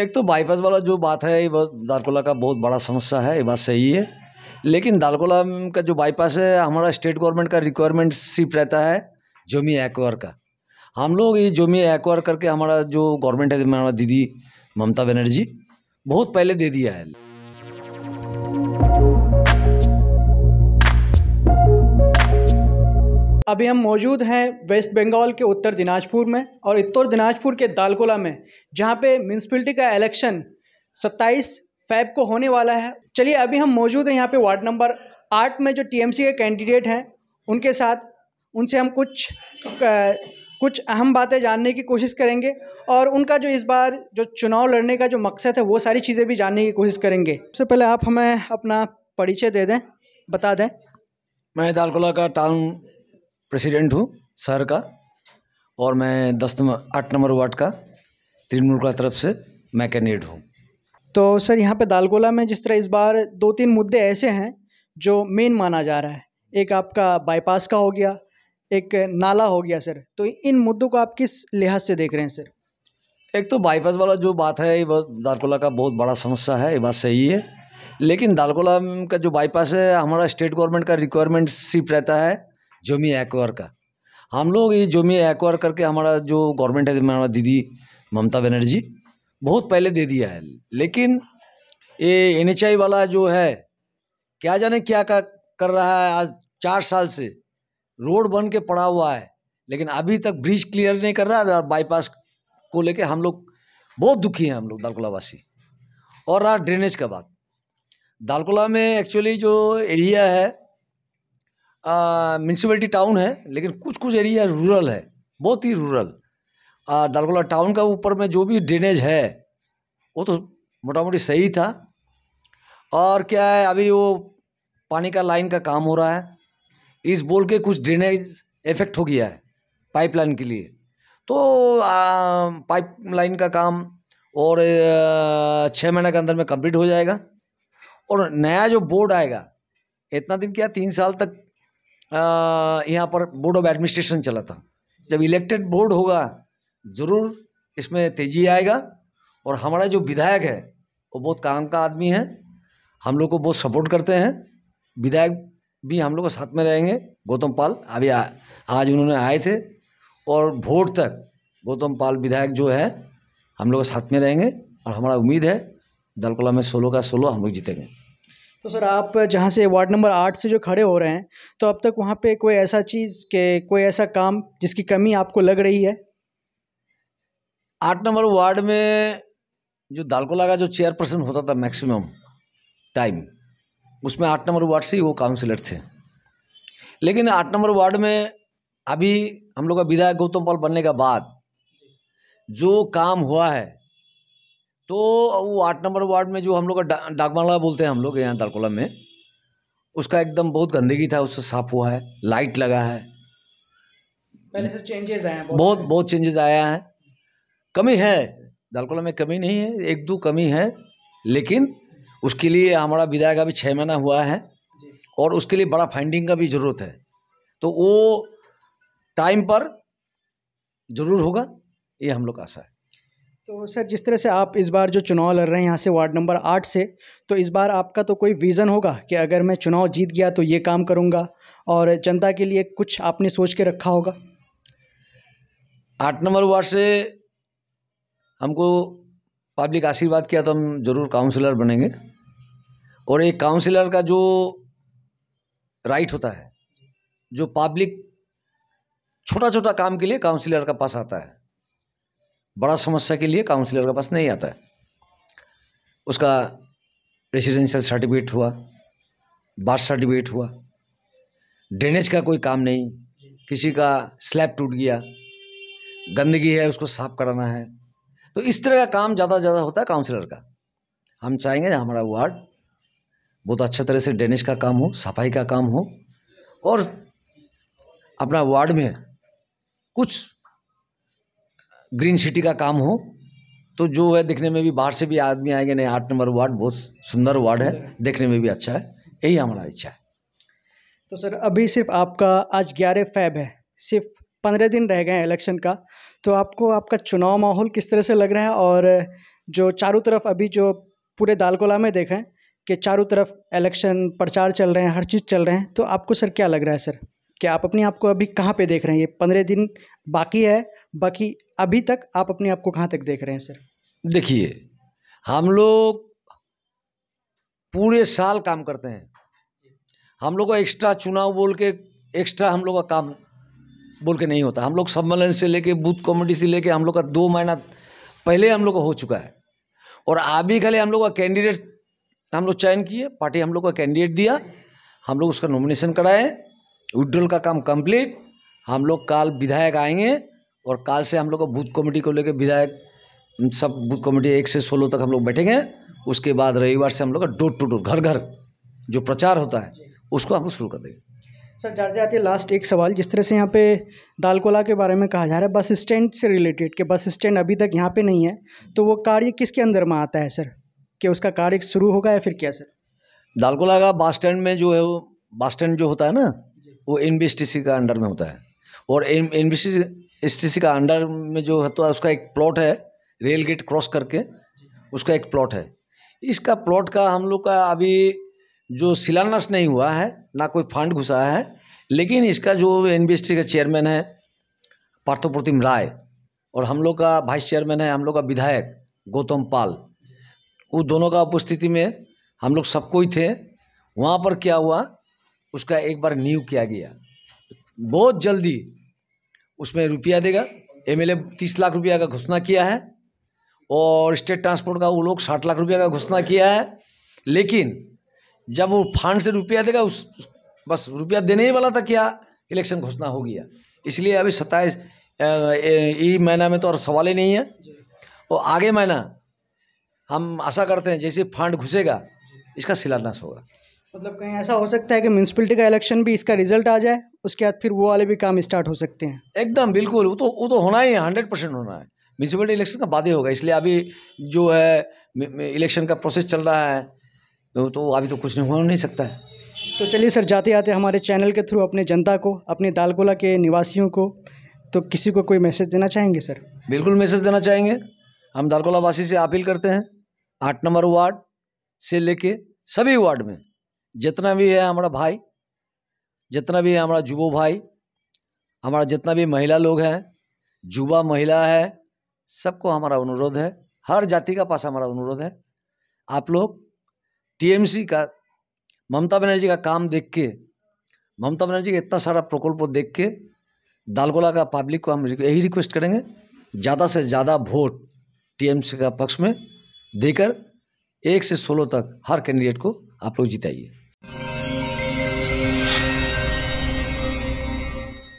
एक तो बाईपास वाला जो बात है ये बहुत दालकोला का बहुत बड़ा समस्या है ये बात सही है लेकिन दालकोला का जो बाईपास है हमारा स्टेट गवर्नमेंट का रिक्वायरमेंट सिर्फ रहता है जोमी एक्वायर का हम लोग ये जोमी एक्वायर करके हमारा जो गवर्नमेंट है हमारा दीदी ममता बनर्जी बहुत पहले दे दिया है अभी हम मौजूद हैं वेस्ट बंगाल के उत्तर दिनाजपुर में और उत्तर दिनाजपुर के दालकोला में जहाँ पे म्यूनसिपलिटी का इलेक्शन 27 फैब को होने वाला है चलिए अभी हम मौजूद हैं यहाँ पे वार्ड नंबर आठ में जो टीएमसी के कैंडिडेट हैं उनके साथ उनसे हम कुछ कुछ अहम बातें जानने की कोशिश करेंगे और उनका जो इस बार जो चुनाव लड़ने का जो मकसद है वो सारी चीज़ें भी जानने की कोशिश करेंगे सबसे पहले आप हमें अपना परिचय दे दें बता दें मैं दालकोला का टाउन प्रेसिडेंट हूँ शहर का और मैं दस नंबर आठ नंबर वार्ड का तृणमूल का तरफ से मैं कैंडिडेट हूँ तो सर यहाँ पे दालगोला में जिस तरह इस बार दो तीन मुद्दे ऐसे हैं जो मेन माना जा रहा है एक आपका बाईपास का हो गया एक नाला हो गया सर तो इन मुद्दों को आप किस लिहाज से देख रहे हैं सर एक तो बाईपास वाला जो बात है ये दालकोला का बहुत बड़ा समस्या है ये बात सही है लेकिन दालकोला का जो बाईपास है हमारा स्टेट गवर्नमेंट का रिक्वायरमेंट सिर्फ रहता है जमी एक्वायर का हम लोग ये जोमी एक्वायर करके हमारा जो गवर्नमेंट है हमारा दीदी ममता बनर्जी बहुत पहले दे दिया है लेकिन ये एन वाला जो है क्या जाने क्या का कर रहा है आज चार साल से रोड बन के पड़ा हुआ है लेकिन अभी तक ब्रिज क्लियर नहीं कर रहा है बाईपास को लेके हम लोग बहुत दुखी हैं हम लोग दालकोलावासी और रहा ड्रेनेज का बात दालकोला में एक्चुअली जो एरिया है म्यूनसिपलिटी टाउन है लेकिन कुछ कुछ एरिया रूरल है बहुत ही रूरल डालगोला टाउन का ऊपर में जो भी ड्रेनेज है वो तो मोटा मोटी सही था और क्या है अभी वो पानी का लाइन का काम हो रहा है इस बोल के कुछ ड्रेनेज इफेक्ट हो गया है पाइपलाइन के लिए तो पाइपलाइन का काम और छः महीने के अंदर में कंप्लीट हो जाएगा और नया जो बोर्ड आएगा इतना दिन क्या तीन साल तक यहाँ पर बोर्ड ऑफ एडमिनिस्ट्रेशन चला था जब इलेक्टेड बोर्ड होगा ज़रूर इसमें तेजी आएगा और हमारा जो विधायक है वो बहुत काम का आदमी है हम लोग को बहुत सपोर्ट करते हैं विधायक भी हम लोग साथ में रहेंगे गौतम पाल अभी आ, आज उन्होंने आए थे और वोट तक गौतम पाल विधायक जो है हम लोग साथ में रहेंगे और हमारा उम्मीद है दलकोला में सोलो का सोलो हम लोग जीतेंगे तो सर आप जहाँ से वार्ड नंबर आठ से जो खड़े हो रहे हैं तो अब तक वहाँ पे कोई ऐसा चीज़ के कोई ऐसा काम जिसकी कमी आपको लग रही है आठ नंबर वार्ड में जो दालकोला का जो चेयरपर्सन होता था मैक्सिमम टाइम उसमें आठ नंबर वार्ड से ही वो काउंसिलर थे लेकिन आठ नंबर वार्ड में अभी हम लोग का विधायक गौतम पाल बनने के बाद जो काम हुआ है तो वो आठ नंबर वार्ड में जो हम लोग का डा बंगला बोलते हैं हम लोग यहाँ दारकोला में उसका एकदम बहुत गंदगी था उससे साफ हुआ है लाइट लगा है पहले से चेंजेस आए हैं बहुत बहुत चेंजेस आया है कमी है दालकोला में कमी नहीं है एक दो कमी है लेकिन उसके लिए हमारा विधायक अभी छः महीना हुआ है और उसके लिए बड़ा फाइंडिंग का भी ज़रूरत है तो वो टाइम पर ज़रूर होगा ये हम लोग आशा है तो सर जिस तरह से आप इस बार जो चुनाव लड़ रहे हैं यहाँ से वार्ड नंबर आठ से तो इस बार आपका तो कोई विज़न होगा कि अगर मैं चुनाव जीत गया तो ये काम करूँगा और जनता के लिए कुछ आपने सोच के रखा होगा आठ नंबर वार्ड से हमको पब्लिक आशीर्वाद किया तो हम ज़रूर काउंसलर बनेंगे और एक काउंसलर का जो राइट होता है जो पब्लिक छोटा छोटा काम के लिए काउंसलर का पास आता है बड़ा समस्या के लिए काउंसलर के पास नहीं आता है उसका रेसिडेंशियल सर्टिफिकेट हुआ बर्थ सर्टिफिकेट हुआ ड्रेनेज का कोई काम नहीं किसी का स्लैब टूट गया गंदगी है उसको साफ कराना है तो इस तरह का काम ज़्यादा ज़्यादा होता है काउंसलर का हम चाहेंगे हमारा वार्ड बहुत अच्छे तरह से ड्रेनेज का काम हो सफाई का काम हो और अपना वार्ड में कुछ ग्रीन सिटी का काम हो तो जो है दिखने में भी बाहर से भी आदमी आएंगे नहीं आठ नंबर वार्ड बहुत सुंदर वार्ड है देखने में भी अच्छा है यही हमारा इच्छा है तो सर अभी सिर्फ आपका आज ग्यारह फैब है सिर्फ पंद्रह दिन रह गए हैं इलेक्शन का तो आपको आपका चुनाव माहौल किस तरह से लग रहा है और जो चारों तरफ अभी जो पूरे दालकोला में देखें कि चारों तरफ इलेक्शन प्रचार चल रहे हैं हर चीज़ चल रहे हैं तो आपको सर क्या लग रहा है सर कि आप अपने आप को अभी कहाँ पे देख रहे हैं ये पंद्रह दिन बाकी है बाकी अभी तक आप अपने आप को कहाँ तक देख रहे हैं सर देखिए हम लोग पूरे साल काम करते हैं हम लोग का एक्स्ट्रा चुनाव बोल के एक्स्ट्रा हम लोग का काम बोल के नहीं होता हम लोग सम्मेलन से लेके बूथ कमेटी से लेके हम लोग का दो महीना पहले हम लोग का हो चुका है और अभी खाली हम लोग का कैंडिडेट हम लोग चयन किए पार्टी हम लोग का कैंडिडेट दिया हम लोग उसका नॉमिनेशन कराए विड्रोल का काम कंप्लीट हम लोग कल विधायक आएंगे और कल से हम लोग को बूथ कमेटी को लेकर विधायक सब बूथ कमेटी एक से सोलह तक हम लोग बैठेंगे उसके बाद रविवार से हम लोग का डोर टू डोर घर घर जो प्रचार होता है उसको हम लोग शुरू कर देंगे सर जाते जाते लास्ट एक सवाल जिस तरह से यहाँ पे दालकोला के बारे में कहा जा रहा है बस स्टैंड से रिलेटेड कि बस स्टैंड अभी तक यहाँ पे नहीं है तो वो कार्य किसके अंदर में आता है सर कि उसका कार्य शुरू होगा या फिर क्या सर दालकोला का बस स्टैंड में जो है वो बस स्टैंड जो होता है ना वो एन का अंडर में होता है और एन एन का अंडर में जो है तो उसका एक प्लॉट है रेल गेट क्रॉस करके उसका एक प्लॉट है इसका प्लॉट का हम लोग का अभी जो शिलान्यास नहीं हुआ है ना कोई फंड घुसा है लेकिन इसका जो एन का चेयरमैन है पार्थो प्रतिम राय और हम लोग का वाइस चेयरमैन है हम लोग का विधायक गौतम पाल वो दोनों का उपस्थिति में हम लोग सबको ही थे वहाँ पर क्या हुआ उसका एक बार नियु किया गया बहुत जल्दी उसमें रुपया देगा एमएलए तीस लाख रुपया का घोषणा किया है और स्टेट ट्रांसपोर्ट का वो लोग साठ लाख रुपया का घोषणा किया है लेकिन जब वो फंड से रुपया देगा उस बस रुपया देने ही वाला था क्या इलेक्शन घोषणा हो गया इसलिए अभी सत्ताईस ई महीना में तो और सवाल ही नहीं है और आगे महीना हम आशा करते हैं जैसे फंड घुसेगा इसका शिलान्यास होगा मतलब कहीं ऐसा हो सकता है कि म्यूनसिपलिटी का इलेक्शन भी इसका रिजल्ट आ जाए उसके बाद फिर वो वाले भी काम स्टार्ट हो सकते हैं एकदम बिल्कुल वो तो वो तो होना ही है हंड्रेड परसेंट होना है म्यूनसिपलिटी इलेक्शन का बाद ही होगा इसलिए अभी जो है इलेक्शन का प्रोसेस चल रहा है तो, तो अभी तो कुछ नहीं हो नहीं सकता है तो चलिए सर जाते आते हमारे चैनल के थ्रू अपने जनता को अपने दालकोला के निवासियों को तो किसी को कोई मैसेज देना चाहेंगे सर बिल्कुल मैसेज देना चाहेंगे हम दालकोला वासी से अपील करते हैं आठ नंबर वार्ड से लेके सभी वार्ड में जितना भी है हमारा भाई जितना भी है हमारा जुबो भाई हमारा जितना भी महिला लोग हैं जुबा महिला है सबको हमारा अनुरोध है हर जाति का पास हमारा अनुरोध है आप लोग टीएमसी का ममता बनर्जी का काम देख के ममता बनर्जी का इतना सारा प्रकल्प देख के दालगोला का पब्लिक को हम यही रिक्वेस्ट करेंगे ज़्यादा से ज़्यादा वोट टीएमसी का पक्ष में देकर एक से सोलह तक हर कैंडिडेट को आप लोग जिताइए